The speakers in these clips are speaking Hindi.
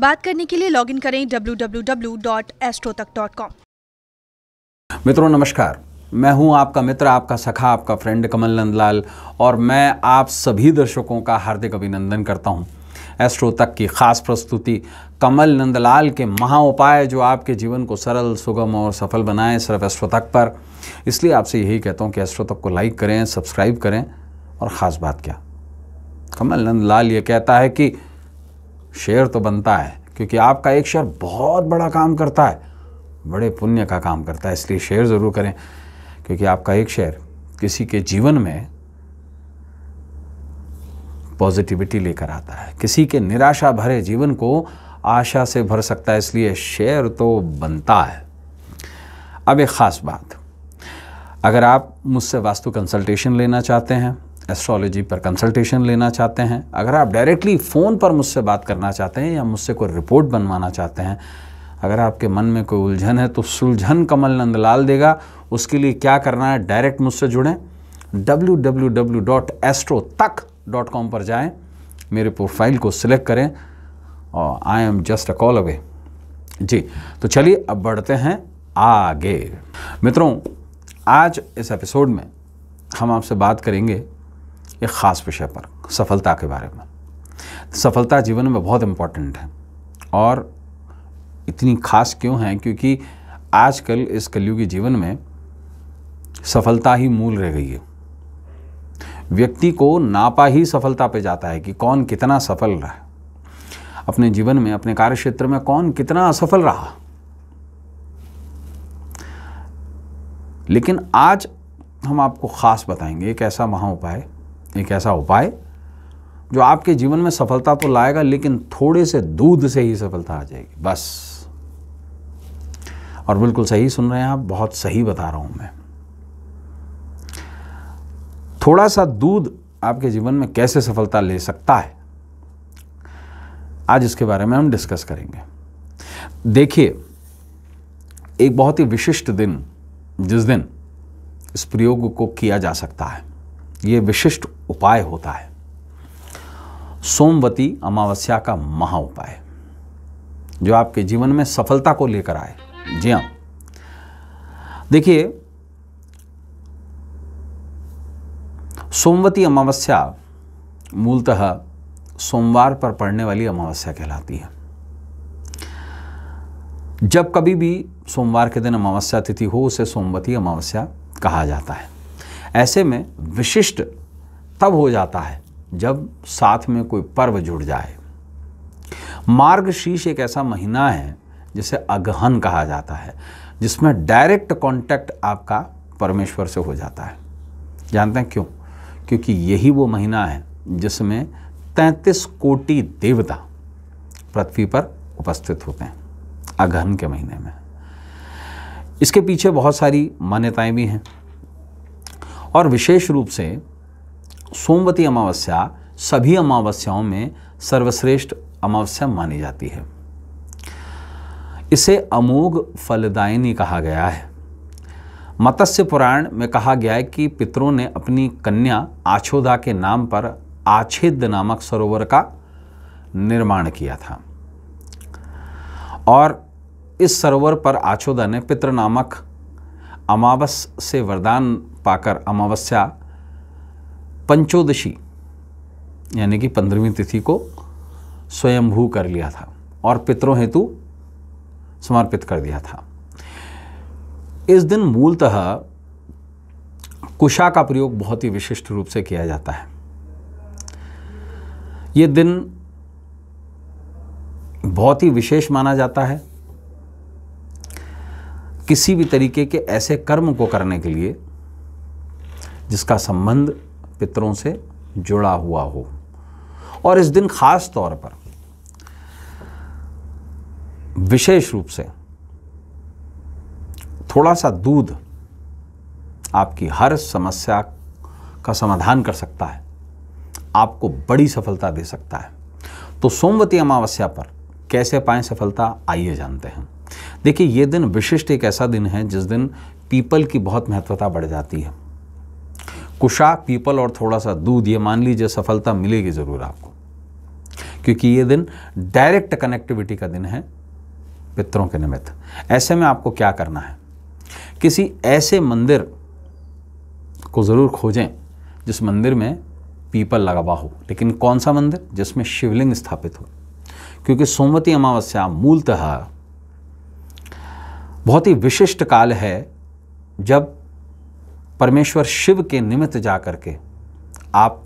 बात करने के लिए लॉगिन करें www.astrotak.com मित्रों नमस्कार मैं हूं आपका मित्र आपका सखा आपका फ्रेंड कमल नंदलाल और मैं आप सभी दर्शकों का हार्दिक अभिनंदन करता हूं एस्ट्रो तक की खास प्रस्तुति कमल नंदलाल के महा उपाय जो आपके जीवन को सरल सुगम और सफल बनाएं सिर्फ एस्ट्रो तक पर इसलिए आपसे यही कहता हूं कि एस्ट्रो तक को लाइक करें सब्सक्राइब करें और ख़ास बात क्या कमल नंदलाल ये कहता है कि शेयर तो बनता है क्योंकि आपका एक शेयर बहुत बड़ा काम करता है बड़े पुण्य का काम करता है इसलिए शेयर ज़रूर करें क्योंकि आपका एक शेयर किसी के जीवन में पॉजिटिविटी लेकर आता है किसी के निराशा भरे जीवन को आशा से भर सकता है इसलिए शेयर तो बनता है अब एक ख़ास बात अगर आप मुझसे वास्तु कंसल्टेशन लेना चाहते हैं एस्ट्रोलॉजी पर कंसल्टेशन लेना चाहते हैं अगर आप डायरेक्टली फ़ोन पर मुझसे बात करना चाहते हैं या मुझसे कोई रिपोर्ट बनवाना चाहते हैं अगर आपके मन में कोई उलझन है तो सुलझन कमल नंदलाल देगा उसके लिए क्या करना है डायरेक्ट मुझसे जुड़ें डब्ल्यू पर जाएं मेरे प्रोफाइल को सिलेक्ट करें और I am just a call away जी तो चलिए अब बढ़ते हैं आगे मित्रों आज इस एपिसोड में हम आपसे बात करेंगे एक ख़ास विषय पर सफलता के बारे में सफलता जीवन में बहुत इम्पॉर्टेंट है और इतनी खास क्यों है क्योंकि आजकल इस कलयुगी जीवन में सफलता ही मूल रह गई है व्यक्ति को नापा ही सफलता पे जाता है कि कौन कितना सफल रहा अपने जीवन में अपने कार्य क्षेत्र में कौन कितना असफल रहा लेकिन आज हम आपको ख़ास बताएंगे एक ऐसा महा उपाय एक ऐसा उपाय जो आपके जीवन में सफलता तो लाएगा लेकिन थोड़े से दूध से ही सफलता आ जाएगी बस और बिल्कुल सही सुन रहे हैं आप बहुत सही बता रहा हूं मैं थोड़ा सा दूध आपके जीवन में कैसे सफलता ले सकता है आज इसके बारे में हम डिस्कस करेंगे देखिए एक बहुत ही विशिष्ट दिन जिस दिन इस प्रयोग को किया जा सकता है ये विशिष्ट उपाय होता है सोमवती अमावस्या का महा उपाय जो आपके जीवन में सफलता को लेकर आए जी हाँ देखिए सोमवती अमावस्या मूलतः सोमवार पर पड़ने वाली अमावस्या कहलाती है जब कभी भी सोमवार के दिन अमावस्या तिथि हो उसे सोमवती अमावस्या कहा जाता है ऐसे में विशिष्ट तब हो जाता है जब साथ में कोई पर्व जुड़ जाए मार्गशीर्ष एक ऐसा महीना है जिसे अगहन कहा जाता है जिसमें डायरेक्ट कांटेक्ट आपका परमेश्वर से हो जाता है जानते हैं क्यों क्योंकि यही वो महीना है जिसमें 33 कोटि देवता पृथ्वी पर उपस्थित होते हैं अगहन के महीने में इसके पीछे बहुत सारी मान्यताएं भी हैं और विशेष रूप से सोमवती अमावस्या सभी अमावस्याओं में सर्वश्रेष्ठ अमावस्या मानी जाती है इसे अमोघ फलदायिनी कहा गया है मत्स्य पुराण में कहा गया है कि पितरों ने अपनी कन्या आछोदा के नाम पर आछेद नामक सरोवर का निर्माण किया था और इस सरोवर पर आछोदा ने पितृ नामक अमावस से वरदान पाकर अमावस्या पंचोदशी यानी कि पंद्रहवीं तिथि को स्वयंभू कर लिया था और पितरों हेतु समर्पित कर दिया था इस दिन मूलतः कुशा का प्रयोग बहुत ही विशिष्ट रूप से किया जाता है ये दिन बहुत ही विशेष माना जाता है किसी भी तरीके के ऐसे कर्म को करने के लिए जिसका संबंध पितरों से जुड़ा हुआ हो और इस दिन खास तौर पर विशेष रूप से थोड़ा सा दूध आपकी हर समस्या का समाधान कर सकता है आपको बड़ी सफलता दे सकता है तो सोमवती अमावस्या पर कैसे पाएं सफलता आइए जानते हैं देखिए ये दिन विशिष्ट एक ऐसा दिन है जिस दिन पीपल की बहुत महत्वता बढ़ जाती है कुशा पीपल और थोड़ा सा दूध ये मान लीजिए सफलता मिलेगी ज़रूर आपको क्योंकि ये दिन डायरेक्ट कनेक्टिविटी का दिन है पितरों के निमित्त ऐसे में आपको क्या करना है किसी ऐसे मंदिर को ज़रूर खोजें जिस मंदिर में पीपल लगावा हो लेकिन कौन सा मंदिर जिसमें शिवलिंग स्थापित हो क्योंकि सोमवती अमावस्या मूलतः बहुत ही विशिष्ट काल है जब परमेश्वर शिव के निमित्त जा कर के आप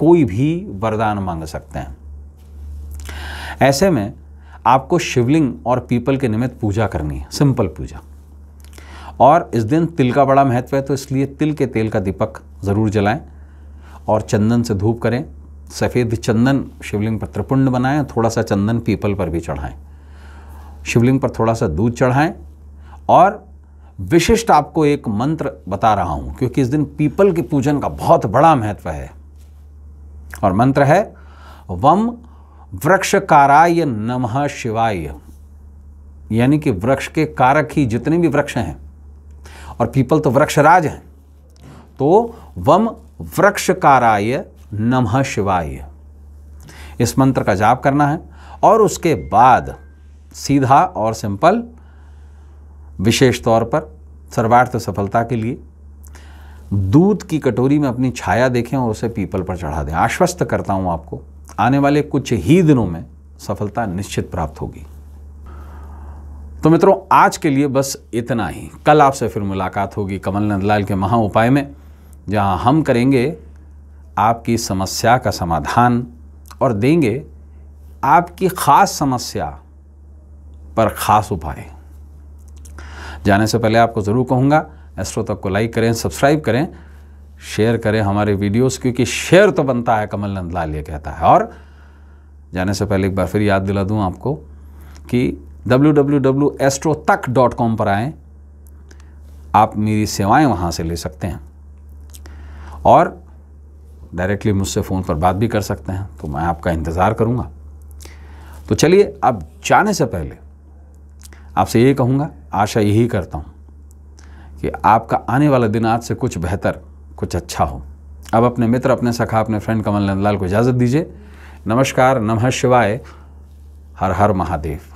कोई भी वरदान मांग सकते हैं ऐसे में आपको शिवलिंग और पीपल के निमित्त पूजा करनी है सिंपल पूजा और इस दिन तिल का बड़ा महत्व है तो इसलिए तिल के तेल का दीपक ज़रूर जलाएं और चंदन से धूप करें सफ़ेद चंदन शिवलिंग पर त्रिपुंड बनाएं थोड़ा सा चंदन पीपल पर भी चढ़ाएं शिवलिंग पर थोड़ा सा दूध चढ़ाएं और विशिष्ट आपको एक मंत्र बता रहा हूं क्योंकि इस दिन पीपल के पूजन का बहुत बड़ा महत्व है और मंत्र है वम वृक्ष काराय नम शिवाय यानी कि वृक्ष के कारक ही जितने भी वृक्ष हैं और पीपल तो वृक्षराज हैं तो वम वृक्ष काराय नम शिवाय इस मंत्र का जाप करना है और उसके बाद सीधा और सिंपल विशेष तौर पर सर्वार्थ सफलता के लिए दूध की कटोरी में अपनी छाया देखें और उसे पीपल पर चढ़ा दें आश्वस्त करता हूँ आपको आने वाले कुछ ही दिनों में सफलता निश्चित प्राप्त होगी तो मित्रों आज के लिए बस इतना ही कल आपसे फिर मुलाकात होगी कमल नंदलाल के महा उपाय में जहां हम करेंगे आपकी समस्या का समाधान और देंगे आपकी खास समस्या पर खास उपाय जाने से पहले आपको ज़रूर कहूँगा एस्ट्रो तक को लाइक करें सब्सक्राइब करें शेयर करें हमारे वीडियोस क्योंकि शेयर तो बनता है कमल नंद लाल ये कहता है और जाने से पहले एक बार फिर याद दिला दूँ आपको कि डब्ल्यू पर आएँ आप मेरी सेवाएं वहाँ से ले सकते हैं और डायरेक्टली मुझसे फ़ोन पर बात भी कर सकते हैं तो मैं आपका इंतज़ार करूँगा तो चलिए अब जाने से पहले आपसे यही कहूँगा आशा यही करता हूँ कि आपका आने वाला दिन आज से कुछ बेहतर कुछ अच्छा हो अब अपने मित्र अपने सखा अपने फ्रेंड कमल नंदलाल को इजाज़त दीजिए नमस्कार नमः शिवाय हर हर महादेव